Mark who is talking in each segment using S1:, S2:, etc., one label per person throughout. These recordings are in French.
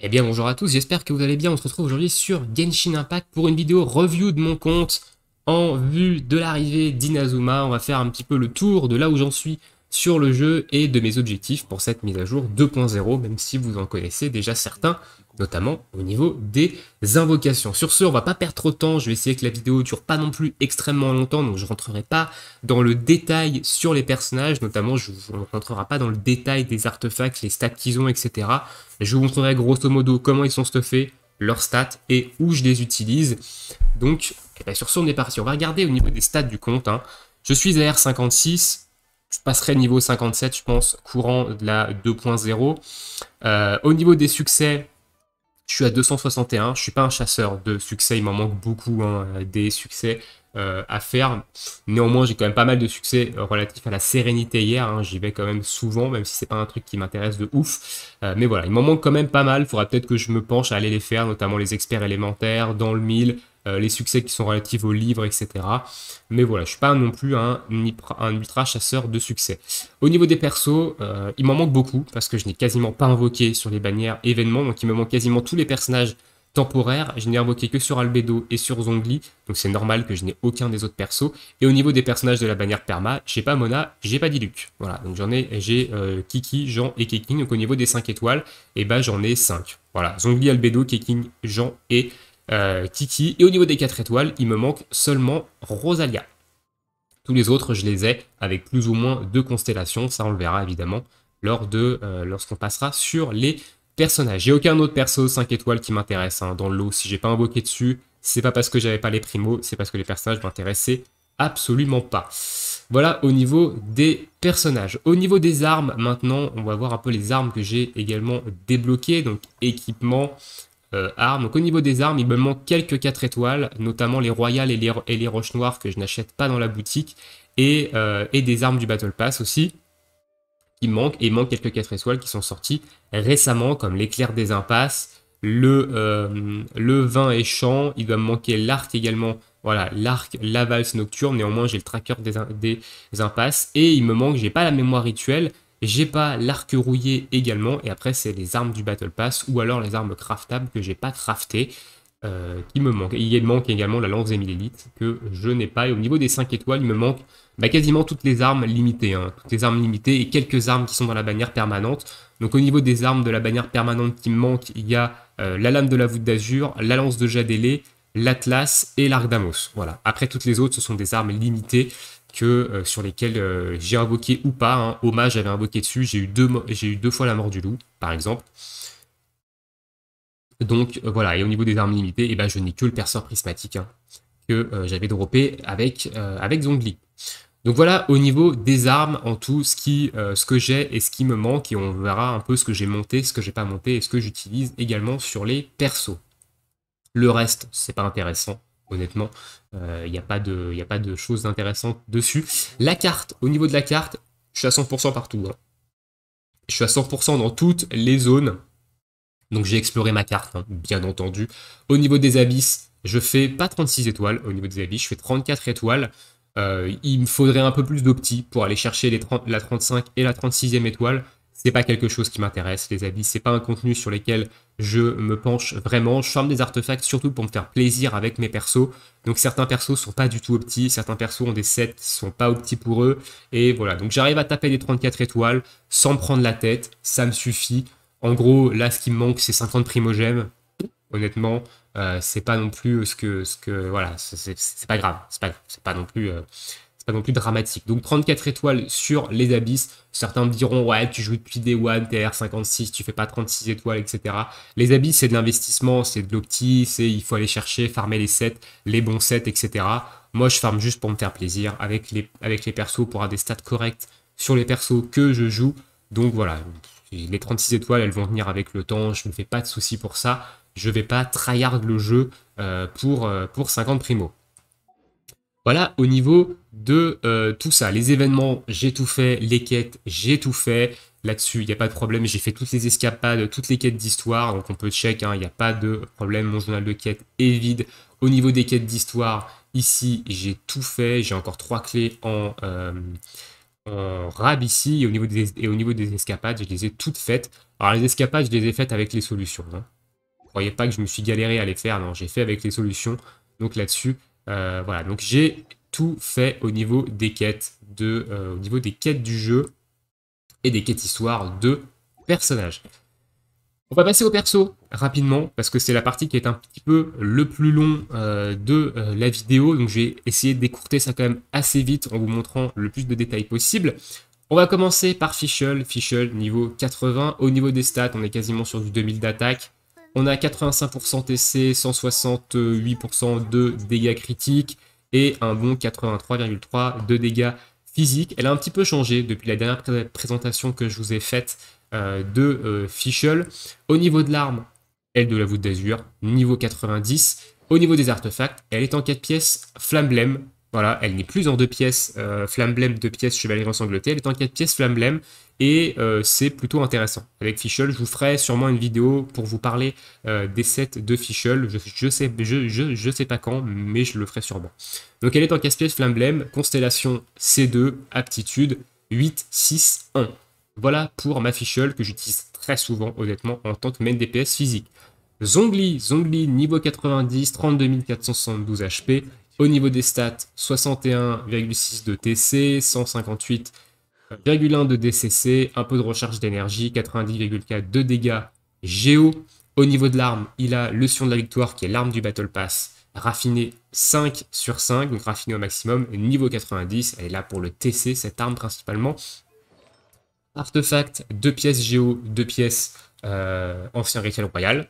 S1: Et bien bonjour à tous, j'espère que vous allez bien. On se retrouve aujourd'hui sur Genshin Impact pour une vidéo review de mon compte en vue de l'arrivée d'Inazuma. On va faire un petit peu le tour de là où j'en suis sur le jeu et de mes objectifs pour cette mise à jour 2.0, même si vous en connaissez déjà certains notamment au niveau des invocations. Sur ce, on va pas perdre trop de temps, je vais essayer que la vidéo dure pas non plus extrêmement longtemps, donc je rentrerai pas dans le détail sur les personnages, notamment je, ne rentrerai pas dans le détail des artefacts, les stats qu'ils ont, etc. Je vous montrerai grosso modo comment ils sont stuffés, leurs stats et où je les utilise. Donc, eh ben, sur ce, on est parti. On va regarder au niveau des stats du compte. Hein. Je suis à R56, je passerai niveau 57, je pense, courant de la 2.0. Euh, au niveau des succès, je suis à 261, je suis pas un chasseur de succès, il m'en manque beaucoup hein, euh, des succès euh, à faire. Néanmoins, j'ai quand même pas mal de succès euh, relatifs à la sérénité hier. Hein, j'y vais quand même souvent, même si c'est pas un truc qui m'intéresse de ouf. mais voilà, il m'en manque quand même pas mal. il Faudra peut-être que je me penche à aller les faire, notamment les experts élémentaires, dans le mille, euh, les succès qui sont relatifs aux livres, etc. Mais voilà, je suis pas non plus un, ultra chasseur de succès. Au niveau des persos, euh, il m'en manque beaucoup parce que je n'ai quasiment pas invoqué sur les bannières événements, donc il me manque quasiment tous les personnages temporaires. Je n'ai invoqué que sur Albedo et sur Zongli, donc c'est normal que je n'ai aucun des autres persos. Et au niveau des personnages de la bannière perma, j'ai pas Mona, j'ai pas Diluc. Voilà, donc j'en ai, j'ai euh, Kiki, Jean et Keking. Donc au niveau des 5 étoiles, et eh ben, j'en ai 5. Voilà, Zongli, Albedo, Keking, Jean et Tiki, euh, Kiki. Et au niveau des 4 étoiles, il me manque seulement Rosalia. Tous les autres, je les ai avec plus ou moins deux constellations. Ça, on le verra évidemment lors de euh, lorsqu'on passera sur les personnages. J'ai aucun autre perso 5 étoiles qui m'intéresse hein, dans l'eau Si j'ai pas invoqué dessus, c'est pas parce que j'avais pas les primos, c'est parce que les personnages m'intéressaient absolument pas. Voilà au niveau des personnages. Au niveau des armes, maintenant, on va voir un peu les armes que j'ai également débloquées. Donc équipement, euh, armes. Donc au niveau des armes, il me manque quelques 4 étoiles, notamment les royales et les, roches noires que je n'achète pas dans la boutique, et, euh, des armes du Battle Pass aussi, qui manquent, et il manque quelques 4 étoiles qui sont sorties récemment, comme l'éclair des impasses, le, euh, vin et champ, il doit me manquer l'arc également, voilà, l'arc, la valse nocturne, néanmoins j'ai le tracker des, des impasses, et il me manque, j'ai pas la mémoire rituelle, j'ai pas l'arc rouillé également, et après c'est les armes du Battle Pass ou alors les armes craftables que j'ai pas craftées. Euh, qui me manquent. Il manque également la lance des que je n'ai pas. Et au niveau des 5 étoiles, il me manque bah, quasiment toutes les armes limitées. Hein. Toutes les armes limitées et quelques armes qui sont dans la bannière permanente. Donc au niveau des armes de la bannière permanente qui me manque, il y a euh, la lame de la voûte d'azur, la lance de Jadélé, l'Atlas et l'Arc d'Amos. Voilà. Après toutes les autres, ce sont des armes limitées que euh, sur lesquels euh, j'ai invoqué ou pas. Hein, hommage, j'avais invoqué dessus. J'ai eu deux, eu deux fois la mort du loup, par exemple. Donc euh, voilà. Et au niveau des armes limitées, et eh ben, je n'ai que le perceur prismatique hein, que j'avais droppé avec avec Zongli. Donc voilà au niveau des armes en tout, ce, qui, ce que j'ai et ce qui me manque, et on verra un peu ce que j'ai monté, ce que j'ai pas monté, et ce que j'utilise également sur les persos. Le reste, c'est pas intéressant honnêtement. Il euh, n'y a, pas de, a pas de choses intéressantes dessus. La carte, au niveau de la carte, je suis à 100% partout. Hein. Je suis à 100% dans toutes les zones. Donc j'ai exploré ma carte, hein, bien entendu. Au niveau des abysses, je fais pas 36 étoiles. Au niveau des abysses, je fais 34 étoiles. Euh, il me faudrait un peu plus d'opti pour aller chercher les la 35 et la 36e étoile c'est pas quelque chose qui m'intéresse, les habits. C'est pas un contenu sur lequel je me penche vraiment. Je forme des artefacts surtout pour me faire plaisir avec mes persos. Donc certains persos sont pas du tout petit certains persos ont des sets qui sont pas opti pour eux. Et voilà. Donc j'arrive à taper des 34 étoiles sans prendre la tête. Ça me suffit. En gros, là, ce qui me manque, c'est 50 primogèmes. Honnêtement, euh, c'est pas non plus ce que, ce que voilà, c'est pas grave. C'est pas, pas non plus. Euh, pas non plus dramatique. Donc 34 étoiles sur les abysses, certains me diront ouais tu joues depuis des One, tr 56 tu fais pas 36 étoiles, etc. Les abysses c'est de l'investissement, c'est de l'opti, c'est il faut aller chercher, farmer les sets, les bons sets, etc. Moi je farme juste pour me faire plaisir avec les, avec les persos pour avoir des stats corrects sur les persos que je joue. Donc voilà, les 36 étoiles elles vont venir avec le temps, je ne fais pas de soucis pour ça. Je vais pas tryhard le jeu euh, pour, euh, pour 50 primo. Voilà, au niveau de euh, tout ça, les événements, j'ai tout fait, les quêtes, j'ai tout fait. Là-dessus, il n'y a pas de problème, j'ai fait toutes les escapades, toutes les quêtes d'histoire, donc on peut check, hein. il n'y a pas de problème, mon journal de quête est vide. Au niveau des quêtes d'histoire, ici, j'ai tout fait, j'ai encore trois clés euh, en, rab ici, et au, niveau des, et au niveau des escapades, je les ai toutes faites. Alors les escapades, je les ai faites avec les solutions. Hein. Vous ne croyez pas que je me suis galéré à les faire, non, j'ai fait avec les solutions, donc là-dessus, euh, voilà, donc j'ai tout fait au niveau des quêtes, euh, au niveau des quêtes du jeu et des quêtes histoire de personnages. On va passer au perso rapidement parce que c'est la partie qui est un petit peu le plus long euh, de la vidéo. Donc j'ai essayé de décourter ça quand même assez vite en vous montrant le plus de détails possible. On va commencer par Fischl. Fischl niveau 80. Au niveau des stats, on est quasiment sur du 2000 d'attaque. On a 85% TC, 168% de dégâts critiques et un bon 83,3 de dégâts physiques. Elle a un petit peu changé depuis la dernière présentation que je vous ai faite euh, de euh, Fischl. Au niveau de l'arme, elle de la voûte d'azur, niveau 90. Au niveau des artefacts, elle est en 4 pièces, flamblème, voilà, elle n'est plus en deux pièces, euh, Flamblem deux pièces, Chevalier ensanglanté, elle est en quatre pièces, Flamblem, et euh, c'est plutôt intéressant. Avec Fischl, je vous ferai sûrement une vidéo pour vous parler euh, des sets de Fischl, je, ne sais, je, je, sais pas quand, mais je le ferai sûrement. Donc elle est en quatre pièces, Flamblem, Constellation C2, Aptitude 8, 6, 1. Voilà pour ma Fischl que j'utilise très souvent, honnêtement, en tant que main DPS physique. Zongli, Zongli, niveau 90, 32 472 HP, au niveau des stats, 61,6 de TC, 158,1 de DCC, un peu de recharge d'énergie, 90,4 de dégâts géo. Au niveau de l'arme, il a le Sion de la Victoire qui est l'arme du Battle Pass, raffinée 5 sur 5, donc raffinée au maximum, niveau 90. Elle est là pour le TC, cette arme principalement. Artefact, deux pièces géo, deux pièces euh, ancien rituel royal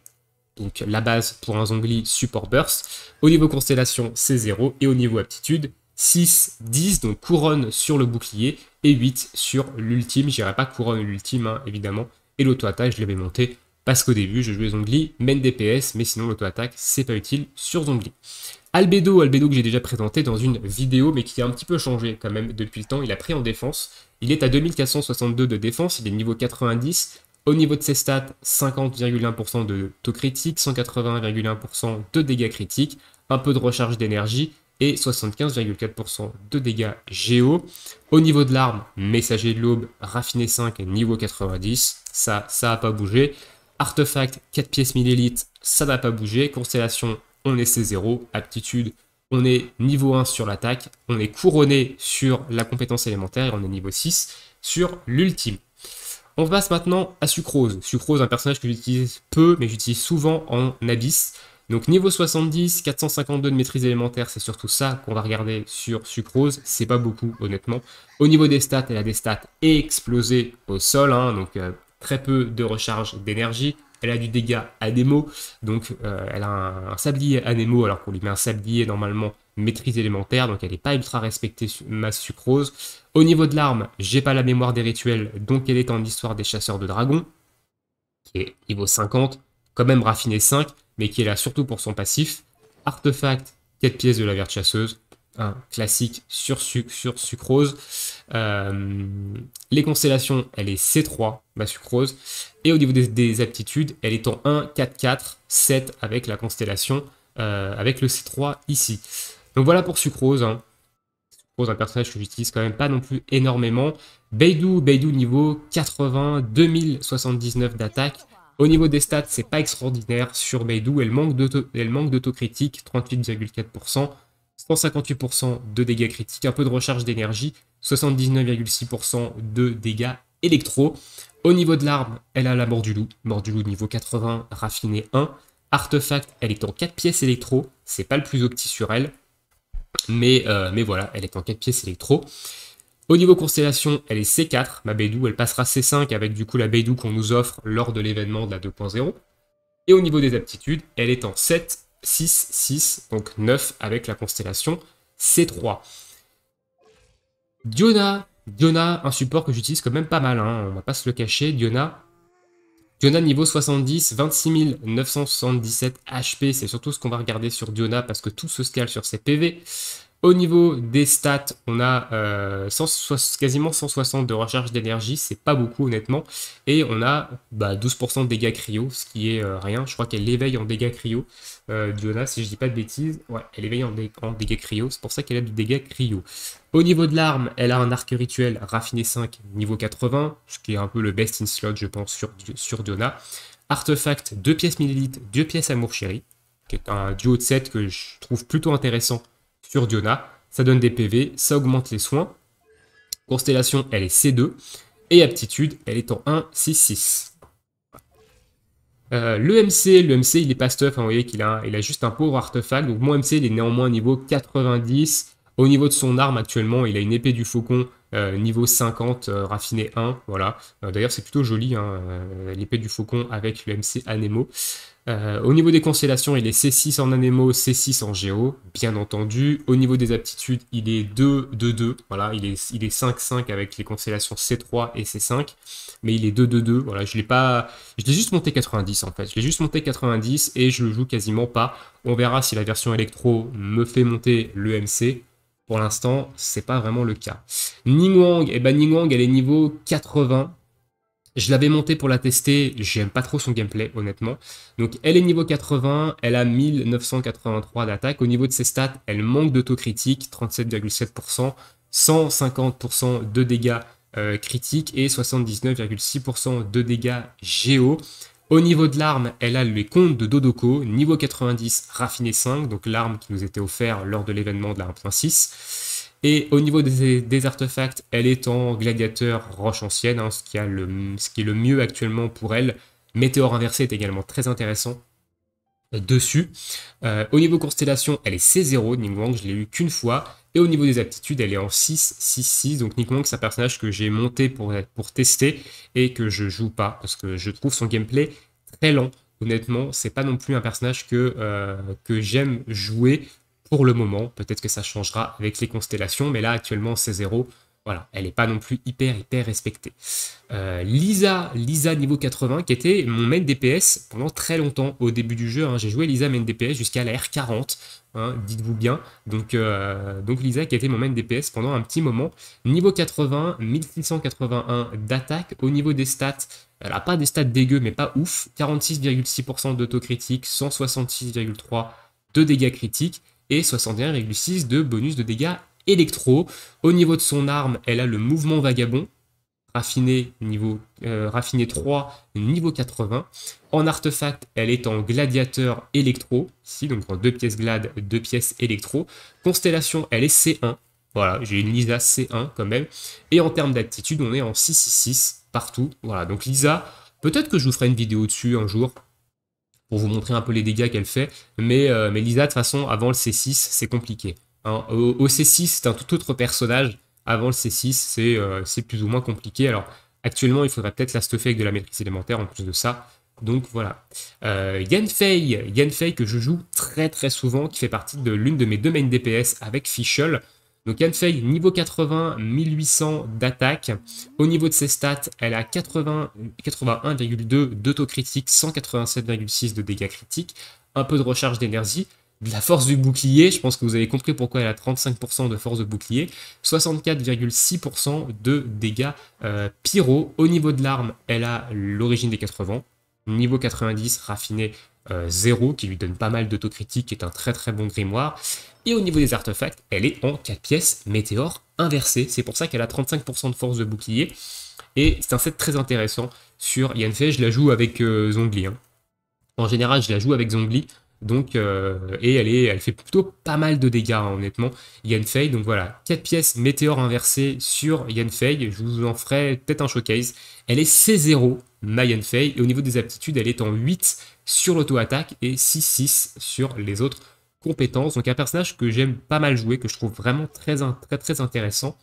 S1: donc la base pour un Zongli, support burst. Au niveau constellation, c'est 0. Et au niveau aptitude, 6, 10, donc couronne sur le bouclier, et 8 sur l'ultime. J'irai pas couronne l'ultime, hein, évidemment. Et l'auto-attaque, je l'avais monté parce qu'au début, je jouais Zongli, main DPS, mais sinon l'auto-attaque, c'est pas utile sur Zongli. Albedo, Albedo que j'ai déjà présenté dans une vidéo, mais qui a un petit peu changé quand même depuis le temps. Il a pris en défense. Il est à 2462 de défense, il est niveau 90. Au niveau de ses stats, 50,1% de taux critique, 181,1% de dégâts critiques, un peu de recharge d'énergie et 75,4% de dégâts géo. Au niveau de l'arme, messager de l'aube, raffiné 5, niveau 90, ça, ça n'a pas bougé. Artefact, 4 pièces 1000 ça n'a pas bougé. Constellation, on est C0. Aptitude, on est niveau 1 sur l'attaque. On est couronné sur la compétence élémentaire et on est niveau 6 sur l'ultime. On passe maintenant à Sucrose. Sucrose, un personnage que j'utilise peu, mais j'utilise souvent en Abyss. Donc niveau 70, 452 de maîtrise élémentaire, c'est surtout ça qu'on va regarder sur Sucrose, c'est pas beaucoup honnêtement. Au niveau des stats, elle a des stats explosées au sol, hein, donc euh, très peu de recharge d'énergie, elle a du dégât anémo, donc euh, elle a un, sablier anémo alors qu'on lui met un sablier normalement maîtrise élémentaire, donc elle n'est pas ultra respectée masse sucrose. Au niveau de l'arme, j'ai pas la mémoire des rituels, donc elle est en histoire des chasseurs de dragons, qui est niveau 50, quand même raffiné 5, mais qui est là surtout pour son passif. Artefact, 4 pièces de la verte chasseuse, un classique sur, suc sur sucrose. Euh, les constellations, elle est C3, ma sucrose. Et au niveau des, aptitudes, elle est en 1, 4, 4, 7 avec la constellation, euh, avec le C3 ici. Donc voilà pour sucrose. Hein. Sucrose, un personnage que j'utilise quand même pas non plus énormément. Beidou, Beidou niveau 80, 2079 d'attaque. Au niveau des stats, c'est pas extraordinaire sur Beidou. Elle manque d'autocritique, 38,4%. 158% de dégâts critiques, un peu de recharge d'énergie, 79,6% de dégâts électro. Au niveau de l'arme, elle a la mort du loup, mort du loup niveau 80, raffiné 1. Artefact, elle est en 4 pièces électro, c'est pas le plus opti sur elle, mais, euh, mais voilà, elle est en 4 pièces électro. Au niveau constellation, elle est C4, ma Beidou, elle passera C5 avec du coup la Beidou qu'on nous offre lors de l'événement de la 2.0. Et au niveau des aptitudes, elle est en 7, 6, 6, donc 9 avec la constellation C3. Diona, Diona, un support que j'utilise quand même pas mal, hein, on va pas se le cacher, Diona. Diona niveau 70, 26 977 HP, c'est surtout ce qu'on va regarder sur Diona parce que tout se scale sur ses PV. Au niveau des stats, on a euh, quasiment 160 de recharge d'énergie, c'est pas beaucoup honnêtement. Et on a 12% bah, de dégâts cryo, ce qui est euh, rien. Je crois qu'elle éveille en dégâts cryo, euh, Diona, si je dis pas de bêtises. Ouais, elle éveille en, dégâts cryo, c'est pour ça qu'elle a du dégâts cryo. Au niveau de l'arme, elle a un arc rituel raffiné 5, niveau 80, ce qui est un peu le best in slot, je pense, sur, Diona. Artefact, 2 pièces millilitres, 2 pièces amour chéri, qui est un duo de 7 que je trouve plutôt intéressant Diona, ça donne des PV, ça augmente les soins. Constellation, elle est C2, et aptitude, elle est en 1, 6, 6. le MC, le MC il est pas stuff, hein, vous voyez qu'il a, il a juste un pauvre artefact, donc mon MC il est néanmoins niveau 90. Au niveau de son arme actuellement, il a une épée du faucon euh, niveau 50, euh, raffinée raffiné 1, voilà. Euh, d'ailleurs c'est plutôt joli, hein, l'épée du faucon avec le MC Anemo. Euh, au niveau des constellations, il est C6 en Anemo, C6 en géo, bien entendu. Au niveau des aptitudes, il est 2-2-2. Voilà, il est 5-5 avec les constellations C3 et C5. Mais il est 2-2-2. Voilà, je l'ai pas. Je juste monté 90 en fait. Je l'ai juste monté 90 et je le joue quasiment pas. On verra si la version électro me fait monter le MC. Pour l'instant, c'est pas vraiment le cas. Ningguang, eh ben Ningguang, elle est niveau 80. Je l'avais montée pour la tester, j'aime pas trop son gameplay honnêtement. Donc elle est niveau 80, elle a 1983 d'attaque. Au niveau de ses stats, elle manque de taux critique, 37,7%, 150% de dégâts euh, critiques et 79,6% de dégâts géo. Au niveau de l'arme, elle a les comptes de Dodoko, niveau 90, raffiné 5, donc l'arme qui nous était offerte lors de l'événement de la 1.6. Et au niveau des, artefacts, elle est en gladiateur roche ancienne, hein, ce, qui est le mieux actuellement pour elle. Météor inversé est également très intéressant euh, dessus. Euh, au niveau constellation, elle est C0, Ningguang, je l'ai eu qu'une fois. Et au niveau des aptitudes, elle est en 6, 6, 6. Donc Ningguang, c'est un personnage que j'ai monté pour, tester et que je joue pas parce que je trouve son gameplay très lent. Honnêtement, c'est pas non plus un personnage que euh, j'aime jouer le moment. Peut-être que ça changera avec les constellations, mais là actuellement c'est zéro Voilà, elle n'est pas non plus hyper hyper respectée. Euh, Lisa, Lisa niveau 80, qui était mon main DPS pendant très longtemps au début du jeu. Hein, j'ai joué Lisa main DPS jusqu'à la R40, hein, dites-vous bien. Donc, euh, donc Lisa qui était mon main DPS pendant un petit moment. Niveau 80, 1681 d'attaque. Au niveau des stats, elle pas des stats dégueu mais pas ouf. 46,6% d'autocritique, 166,3 de dégâts critiques et 61,6 de bonus de dégâts électro. Au niveau de son arme, elle a le mouvement vagabond, raffiné, niveau, euh, raffiné 3, niveau 80. En artefact, elle est en gladiateur électro, ici, donc en deux pièces glad, deux pièces électro. Constellation, elle est C1. Voilà, j'ai une Lisa C1 quand même. Et en termes d'attitude on est en 666 partout. Voilà, donc Lisa, peut-être que je vous ferai une vidéo dessus un jour, pour vous montrer un peu les dégâts qu'elle fait. Mais, euh, Lisa, de toute façon, avant le C6, c'est compliqué. Hein. Au, C6, c'est un tout autre personnage. Avant le C6, euh, c'est plus ou moins compliqué. Alors, actuellement, il faudrait peut-être la stuffer avec de la maîtrise élémentaire en plus de ça. Donc voilà. Euh, Yanfei, que je joue très très souvent, qui fait partie de l'une de mes deux main DPS avec Fischl. Donc Anfei niveau 80, 1800 d'attaque. Au niveau de ses stats, elle a 81,2 critique, 187,6 de dégâts critiques, un peu de recharge d'énergie, de la force du bouclier, je pense que vous avez compris pourquoi elle a 35% de force de bouclier, 64,6% de dégâts euh, pyro. Au niveau de l'arme, elle a l'origine des 80, niveau 90 raffiné 0 euh, qui lui donne pas mal d'autocritique, qui est un très très bon grimoire. Et au niveau des artefacts, elle est en 4 pièces météore inversée. C'est pour ça qu'elle a 35% de force de bouclier. Et c'est un set très intéressant sur Yanfei. Je la joue avec euh, Zongli. Hein. En général, je la joue avec Zongli donc, euh, et elle, est, elle fait plutôt pas mal de dégâts, hein, honnêtement, Yanfei. Donc voilà, 4 pièces météores inversées sur Yanfei. Je vous en ferai peut-être un showcase. Elle est C0, ma Yanfei. Et au niveau des aptitudes, elle est en 8 sur l'auto-attaque et 6-6 sur les autres compétences. Donc un personnage que j'aime pas mal jouer, que je trouve vraiment très, très, très intéressant.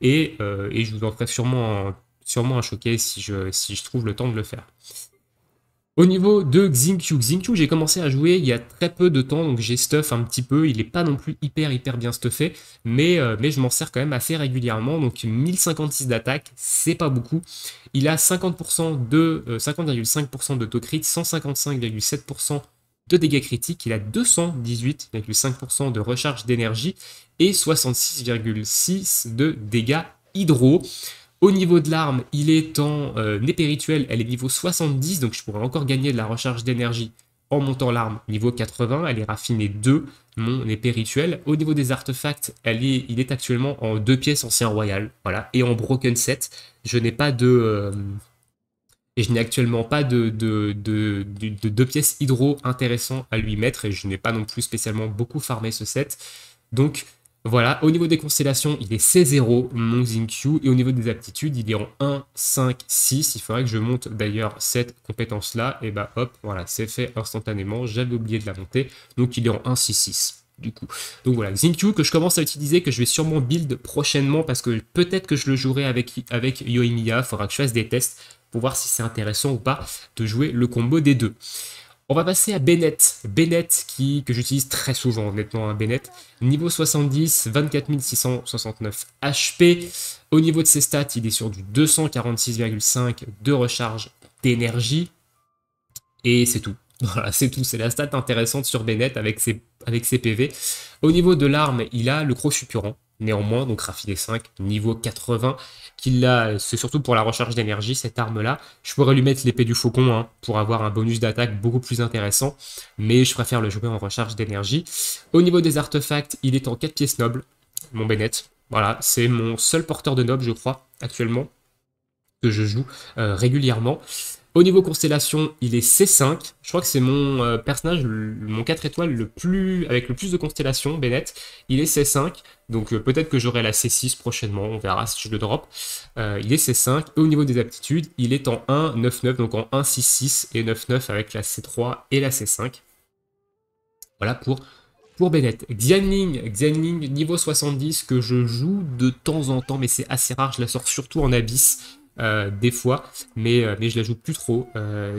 S1: Et, euh, et je vous en ferai sûrement, sûrement un showcase si je, si je trouve le temps de le faire. Au niveau de Xingqiu, Xingqiu, j'ai commencé à jouer il y a très peu de temps, donc j'ai stuff un petit peu. Il n'est pas non plus hyper hyper bien stuffé, mais, euh, mais je m'en sers quand même assez régulièrement. Donc 1056 d'attaque, c'est pas beaucoup. Il a de 50,5% euh, de taux crit, 155,7% de dégâts critiques. Il a 218,5% de recharge d'énergie et 66,6 de dégâts hydro. Au niveau de l'arme, il est en euh, épée elle est niveau 70, donc je pourrais encore gagner de la recharge d'énergie en montant l'arme niveau 80. Elle est raffinée 2, mon épée rituelle. Au niveau des artefacts, elle est, il est actuellement en deux pièces ancien royal, voilà, et en broken set. Je n'ai pas de... Euh, et je n'ai actuellement pas de de, pièces hydro intéressant à lui mettre, et je n'ai pas non plus spécialement beaucoup farmé ce set. Donc, voilà, au niveau des constellations, il est C0, mon et au niveau des aptitudes, il est en 1, 5, 6. Il faudrait que je monte d'ailleurs cette compétence-là, et bah hop, voilà, c'est fait instantanément, j'avais oublié de la monter, donc il est en 1, 6, 6 du coup. Donc voilà, Zinqiu que je commence à utiliser, que je vais sûrement build prochainement parce que peut-être que je le jouerai avec, avec il faudra que je fasse des tests pour voir si c'est intéressant ou pas de jouer le combo des deux. On va passer à Bennett. Bennett, qui, que j'utilise très souvent, honnêtement, hein, Bennett. Niveau 70, 24 669 HP. Au niveau de ses stats, il est sur du 246,5 de recharge d'énergie. Et c'est tout. Voilà, c'est tout. C'est la stat intéressante sur Bennett avec ses, avec ses PV. Au niveau de l'arme, il a le gros néanmoins, donc raffiné 5, niveau 80, qu'il a, c'est surtout pour la recherche d'énergie, cette arme-là. Je pourrais lui mettre l'épée du faucon hein, pour avoir un bonus d'attaque beaucoup plus intéressant, mais je préfère le jouer en recharge d'énergie. Au niveau des artefacts, il est en 4 pièces nobles, mon Bennett. Voilà, c'est mon seul porteur de nobles, je crois, actuellement, que je joue euh, régulièrement. Au niveau constellation, il est C5. Je crois que c'est mon euh, personnage, mon 4 étoiles le plus, avec le plus de constellations, Bennett. Il est C5. Donc euh, peut-être que j'aurai la C6 prochainement. On verra si je le drop. Euh, il est C5. Et au niveau des aptitudes, il est en 1, 9, 9. Donc en 1, 6, 6 et 9, 9 avec la C3 et la C5. Voilà pour pour Bennett. Xianling, Xianling, niveau 70, que je joue de temps en temps, mais c'est assez rare. Je la sors surtout en Abyss euh, des fois, mais, euh, mais je la joue plus trop, euh,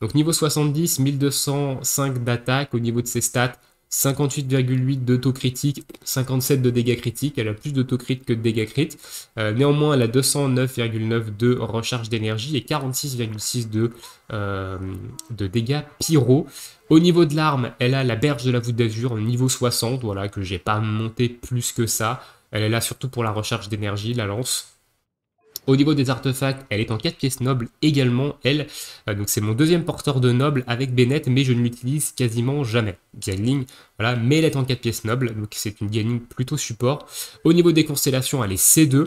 S1: Donc niveau 70, 1205 d'attaque au niveau de ses stats, 58,8 de taux critique, 57 de dégâts critiques, elle a plus critique que de dégâts crit. Euh, néanmoins, elle a 209,9 de recharge d'énergie et 46,6 de, de dégâts pyro. Au niveau de l'arme, elle a la berge de la voûte d'azur niveau 60, voilà, que j'ai pas monté plus que ça. Elle est là surtout pour la recharge d'énergie, la lance. Au niveau des artefacts, elle est en 4 pièces nobles également, elle. Euh, donc c'est mon deuxième porteur de nobles avec Bennett, mais je ne l'utilise quasiment jamais. Ganling, voilà, mais elle est en 4 pièces nobles, donc c'est une Ganling plutôt support. Au niveau des constellations, elle est C2.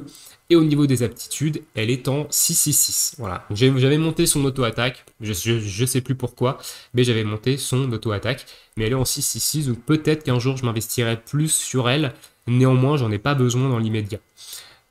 S1: Et au niveau des aptitudes, elle est en 6I6. Voilà. J'avais monté son auto-attaque. Je ne sais plus pourquoi, mais j'avais monté son auto-attaque. Mais elle est en 6-6-6. donc peut-être qu'un jour je m'investirai plus sur elle. Néanmoins, j'en ai pas besoin dans l'immédiat.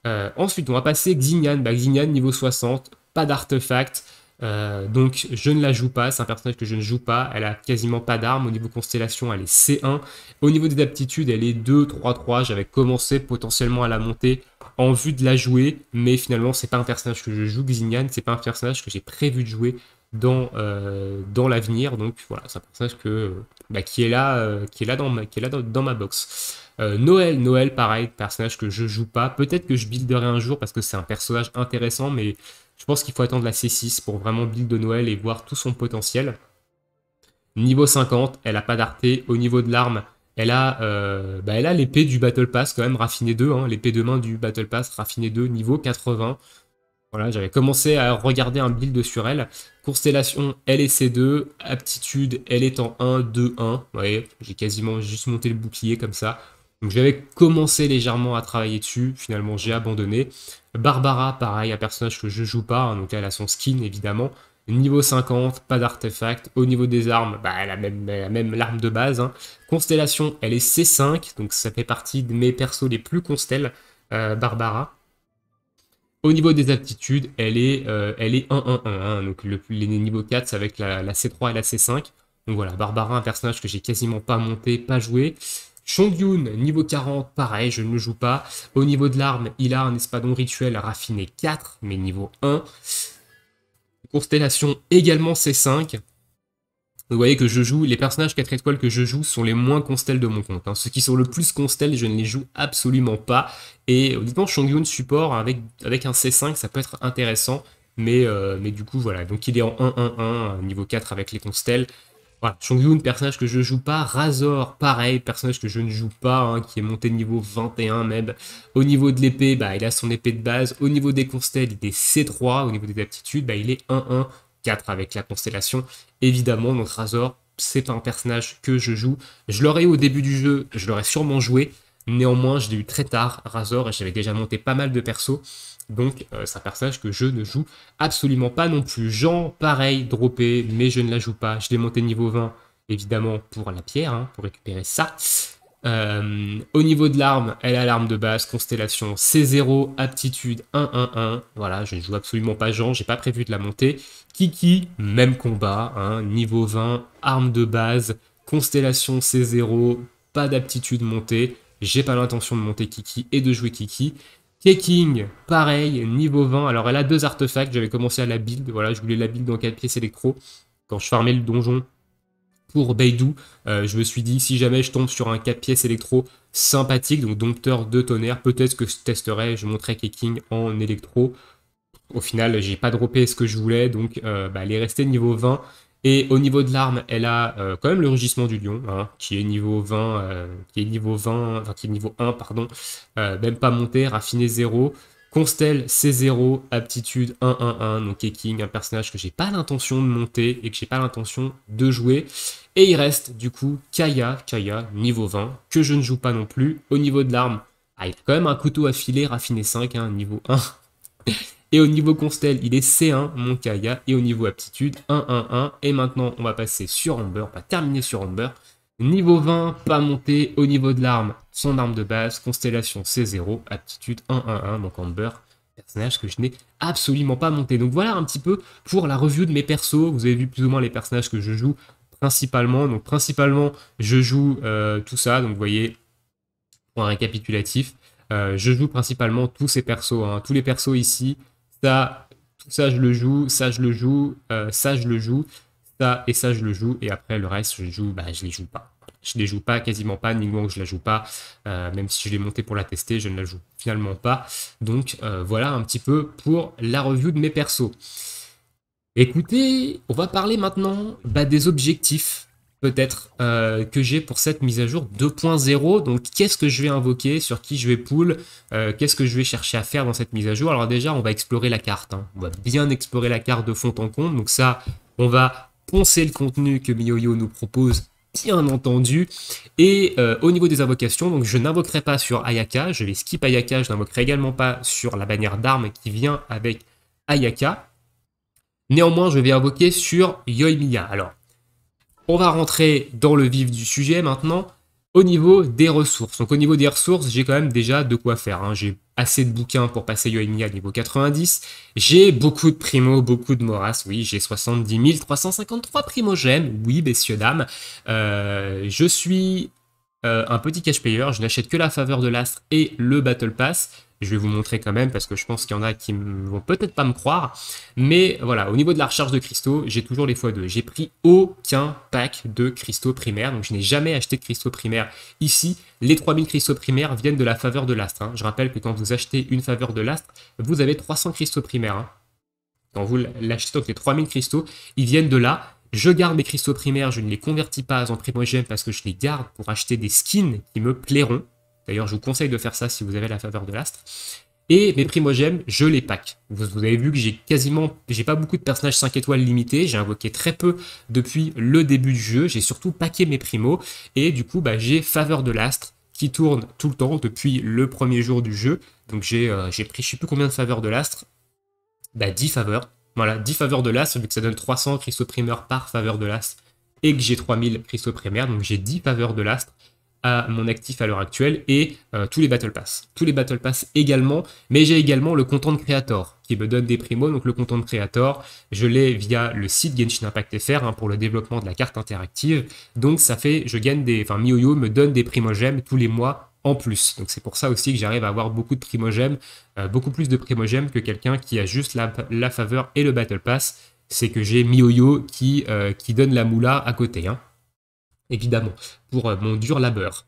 S1: Euh, ensuite, on va passer Xinyan. Bah, Xinyan, niveau 60, pas d'artefact. Euh, donc je ne la joue pas, c'est un personnage que je ne joue pas, elle a quasiment pas d'armes, au niveau constellation elle est C1, au niveau des aptitudes elle est 2-3-3, j'avais commencé potentiellement à la monter en vue de la jouer, mais finalement c'est pas un personnage que je joue, Xinyan, c'est pas un personnage que j'ai prévu de jouer dans, euh, dans l'avenir, donc voilà, c'est un personnage que bah, qui est là, euh, qui est là dans ma, là dans, ma box. Euh, Noël, Noël, pareil, personnage que je joue pas. Peut-être que je builderai un jour parce que c'est un personnage intéressant, mais je pense qu'il faut attendre la C6 pour vraiment build de Noël et voir tout son potentiel. Niveau 50, elle a pas d'arté. Au niveau de l'arme, elle a, euh, bah, elle a l'épée du Battle Pass quand même, raffinée 2, hein. l'épée de main du Battle Pass, raffinée 2, niveau 80. Voilà, j'avais commencé à regarder un build sur elle. Constellation, elle est C2. Aptitude, elle est en 1, 2, 1. Vous voyez, j'ai quasiment juste monté le bouclier comme ça. Donc j'avais commencé légèrement à travailler dessus. Finalement, j'ai abandonné. Barbara, pareil, un personnage que je joue pas. Hein. donc elle a son skin, évidemment. Niveau 50, pas d'artefact. Au niveau des armes, bah, elle a même, même l'arme de base. Hein. Constellation, elle est C5. Donc ça fait partie de mes persos les plus constels. Euh, Barbara. Au niveau des aptitudes, elle est, euh, elle est 1-1-1. Hein. donc le, les niveaux 4, c'est avec la, la, C3 et la C5. Donc voilà, Barbara, un personnage que j'ai quasiment pas monté, pas joué. Chongyun, niveau 40, pareil, je ne le joue pas. Au niveau de l'arme, il a un espadon rituel raffiné 4, mais niveau 1. Constellation également C5 vous voyez que je joue, les personnages 4 étoiles que je joue sont les moins constels de mon compte. Hein. Ceux qui sont le plus constels, je ne les joue absolument pas. Et honnêtement, euh, Shongyun support avec, avec un C5, ça peut être intéressant. Mais, euh, mais du coup, voilà. Donc il est en 1-1-1, euh, niveau 4 avec les constels. Voilà, Shongyun, personnage que je joue pas. Razor, pareil, personnage que je ne joue pas, hein, qui est monté niveau 21 même. Au niveau de l'épée, bah, il a son épée de base. Au niveau des constels, il est C3. Au niveau des aptitudes, bah, il est 1-1 avec la constellation. Évidemment, notre Razor, c'est un personnage que je joue. Je l'aurais eu au début du jeu, je l'aurais sûrement joué. Néanmoins, je l'ai eu très tard, Razor, et j'avais déjà monté pas mal de persos. Donc, ça euh, c'est un personnage que je ne joue absolument pas non plus. Jean, pareil, droppé, mais je ne la joue pas. Je l'ai monté niveau 20, évidemment, pour la pierre, hein, pour récupérer ça. Euh, au niveau de l'arme, elle a l'arme de base, constellation C0, aptitude 1-1-1. Voilà, je ne joue absolument pas Jean, j'ai pas prévu de la monter. Kiki, même combat, hein, niveau 20, arme de base, constellation C0, pas d'aptitude montée. J'ai pas l'intention de monter Kiki et de jouer Kiki. Keking, pareil, niveau 20. Alors elle a deux artefacts, j'avais commencé à la build, voilà, je voulais la build en 4 pièces électro. Quand je farmais le donjon, pour Beidou. Euh, je me suis dit, si jamais je tombe sur un 4 pièces électro sympathique, donc dompteur de tonnerre, peut-être que je testerai, je montrerais Keking en électro. Au final, j'ai pas droppé ce que je voulais, donc euh, bah, elle est restée niveau 20. Et au niveau de l'arme, elle a euh, quand même le rugissement du lion, hein, qui est niveau 20, qui est niveau 20, qui est niveau 1, pardon, même pas monté, raffiné 0. Constel, C0, aptitude 1-1-1, donc Eking, un personnage que j'ai pas l'intention de monter et que j'ai pas l'intention de jouer. Et il reste du coup Kaya, Kaya, niveau 20, que je ne joue pas non plus. Au niveau de l'arme, ah, il a quand même un couteau affilé, raffiné 5, hein, niveau 1. Et au niveau Constel, il est C1, mon Kaya. Et au niveau aptitude, 1-1-1. Et maintenant, on va passer sur Amber, on va terminer sur Amber. Niveau 20, pas monté. Au niveau de l'arme, son arme de base, constellation C0, aptitude 1-1-1, donc Amber, personnage que je n'ai absolument pas monté. Donc voilà un petit peu pour la review de mes persos. Vous avez vu plus ou moins les personnages que je joue principalement. Donc principalement, je joue euh, tout ça. Donc vous voyez, pour un récapitulatif, euh, je joue principalement tous ces persos. Hein. Tous les persos ici, ça, tout ça je le joue, ça je le joue, euh, ça je le joue et ça je le joue et après le reste je joue bah je les joue pas je les joue pas quasiment pas que je la joue pas euh, même si je l'ai monté pour la tester je ne la joue finalement pas donc euh, voilà un petit peu pour la review de mes persos écoutez on va parler maintenant bah, des objectifs peut-être euh, que j'ai pour cette mise à jour 2.0. Donc qu'est-ce que je vais invoquer, sur qui je vais pull, qu'est-ce que je vais chercher à faire dans cette mise à jour. Alors déjà, on va explorer la carte. Hein. On va bien explorer la carte de fond en compte Donc ça, on va poncer le contenu que mioyo nous propose bien entendu. Et euh, au niveau des invocations, donc je n'invoquerai pas sur Ayaka, je vais skip Ayaka, je n'invoquerai également pas sur la bannière d'armes qui vient avec Ayaka. Néanmoins, je vais invoquer sur Yoimiya. Alors, on va rentrer dans le vif du sujet maintenant. Au niveau des ressources, donc au niveau des ressources, j'ai quand même déjà de quoi faire. Hein. J'ai assez de bouquins pour passer Yoimiya à niveau 90. J'ai beaucoup de primo, beaucoup de moras, oui, j'ai 70 353 primogènes, oui, messieurs, dames. Euh, je suis euh, un petit cash player, je n'achète que la faveur de l'astre et le battle pass. Je vais vous montrer quand même parce que je pense qu'il y en a qui ne vont peut-être pas me croire. Mais voilà, au niveau de la recharge de cristaux, j'ai toujours les fois 2 J'ai pris aucun pack de cristaux primaires. Donc je n'ai jamais acheté de cristaux primaires ici. Les 3000 cristaux primaires viennent de la faveur de l'astre. Hein. Je rappelle que quand vous achetez une faveur de l'astre, vous avez 300 cristaux primaires. Hein. Quand vous l'achetez, donc les 3000 cristaux, ils viennent de là. Je garde mes cristaux primaires, je ne les convertis pas en primogène parce que je les garde pour acheter des skins qui me plairont. D'ailleurs, je vous conseille de faire ça si vous avez la faveur de l'astre. Et mes j'aime, je les pack. Vous, avez vu que j'ai quasiment, j'ai pas beaucoup de personnages 5 étoiles limités, j'ai invoqué très peu depuis le début du jeu, j'ai surtout packé mes primos, et du coup, bah, j'ai faveur de l'astre qui tourne tout le temps depuis le premier jour du jeu. Donc j'ai euh, pris, je sais plus combien de faveurs de l'astre, bah 10 faveurs. Voilà, 10 faveurs de l'astre, vu que ça donne 300 cristaux primeurs par faveur de l'astre, et que j'ai 3000 cristaux primaires, donc j'ai 10 faveurs de l'astre à mon actif à l'heure actuelle et euh, tous les Battle Pass. Tous les Battle Pass également, mais j'ai également le content creator qui me donne des primos. Donc le content creator, je l'ai via le site Genshin Impact FR hein, pour le développement de la carte interactive. Donc ça fait, je gagne des, enfin MioYo me donne des primogènes tous les mois en plus. Donc c'est pour ça aussi que j'arrive à avoir beaucoup de primogèmes, euh, beaucoup plus de primogèmes que quelqu'un qui a juste la, faveur et le Battle Pass. C'est que j'ai MioYo qui, euh, qui donne la moula à côté. Hein évidemment, pour euh, mon dur labeur.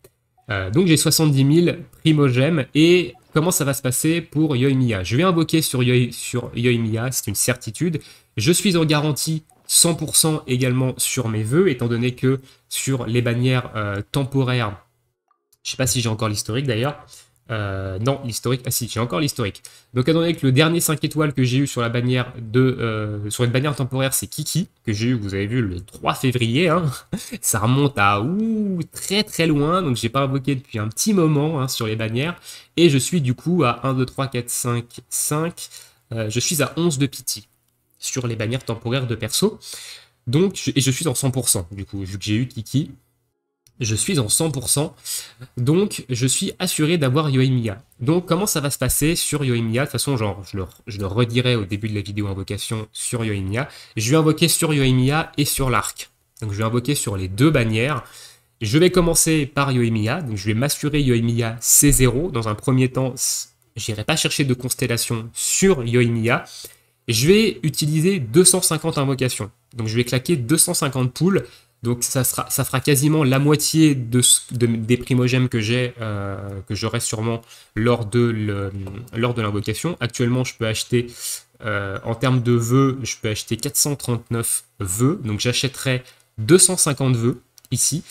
S1: Euh, donc j'ai 70 000 primogènes et comment ça va se passer pour Yoimiya Je vais invoquer sur, Yoimia, Yoimiya, c'est une certitude. Je suis en garantie 100% également sur mes vœux, étant donné que sur les bannières euh, temporaires, je ne sais pas si j'ai encore l'historique d'ailleurs, euh, non, l'historique. Ah si, j'ai encore l'historique. Donc, étant donné que le dernier 5 étoiles que j'ai eu sur la bannière de, euh, sur une bannière temporaire, c'est Kiki, que j'ai eu, vous avez vu, le 3 février. Hein, ça remonte à ouh, très très loin. Donc, j'ai pas invoqué depuis un petit moment hein, sur les bannières. Et je suis du coup à 1, 2, 3, 4, 5, 5. je suis à 11 de pity sur les bannières temporaires de perso. Donc, et je suis en 100%, du coup, vu que j'ai eu Kiki je suis en 100%, donc je suis assuré d'avoir Yoimiya. Donc comment ça va se passer sur Yoimiya De toute façon, genre, je le, redirai au début de la vidéo invocation sur Yoimiya. Je vais invoquer sur Yoimiya et sur l'arc. Donc je vais invoquer sur les deux bannières. Je vais commencer par Yoimiya, donc je vais m'assurer Yoimiya C0. Dans un premier temps, j'irai pas chercher de constellation sur Yoimiya. Je vais utiliser 250 invocations. Donc je vais claquer 250 poules donc ça, ça fera quasiment la moitié de, des primogèmes que j'ai, euh, que j'aurai sûrement lors de l'invocation. Actuellement, je peux acheter, euh, en termes de vœux, je peux acheter 439 vœux. Donc j'achèterai 250 vœux ici.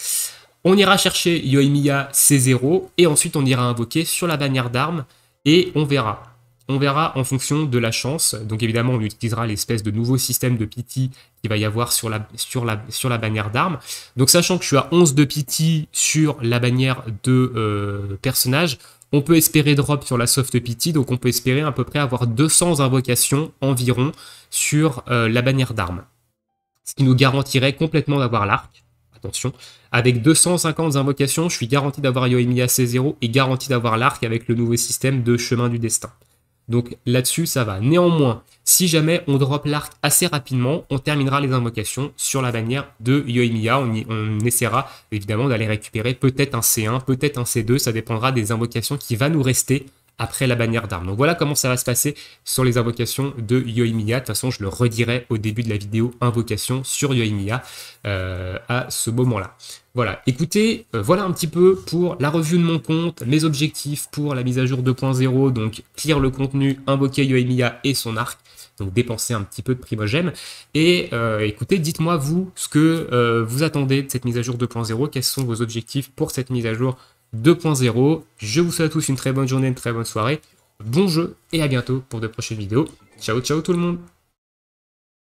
S1: On ira chercher Yoimiya C0 et ensuite on ira invoquer sur la bannière d'armes et on verra. On verra en fonction de la chance. Donc évidemment, on utilisera l'espèce de nouveau système de pity qu'il va y avoir sur la, sur la, sur la bannière d'armes. Donc sachant que je suis à 11 de pity sur la bannière de euh, personnage, on peut espérer drop sur la soft pity, donc on peut espérer à peu près avoir 200 invocations environ sur euh, la bannière d'armes. Ce qui nous garantirait complètement d'avoir l'arc. Attention, avec 250 invocations, je suis garanti d'avoir Yoemi à C0 et garanti d'avoir l'arc avec le nouveau système de chemin du destin. Donc là-dessus, ça va. Néanmoins, si jamais on drop l'arc assez rapidement, on terminera les invocations sur la bannière de Yoimiya. On, on essaiera évidemment d'aller récupérer peut-être un C1, peut-être un C2, ça dépendra des invocations qui va nous rester après la bannière d'armes. Donc voilà comment ça va se passer sur les invocations de Yoimiya. De toute façon, je le redirai au début de la vidéo invocation sur Yoimiya euh, à ce moment-là. Voilà, écoutez, euh, voilà un petit peu pour la revue de mon compte, mes objectifs pour la mise à jour 2.0, donc clear le contenu, invoquer Yoimiya et son arc donc dépenser un petit peu de primogène. Et euh, écoutez, dites-moi vous ce que vous attendez de cette mise à jour 2.0, quels sont vos objectifs pour cette mise à jour 2.0. Je vous souhaite à tous une très bonne journée, une très bonne soirée, bon jeu et à bientôt pour de prochaines vidéos. Ciao ciao tout le monde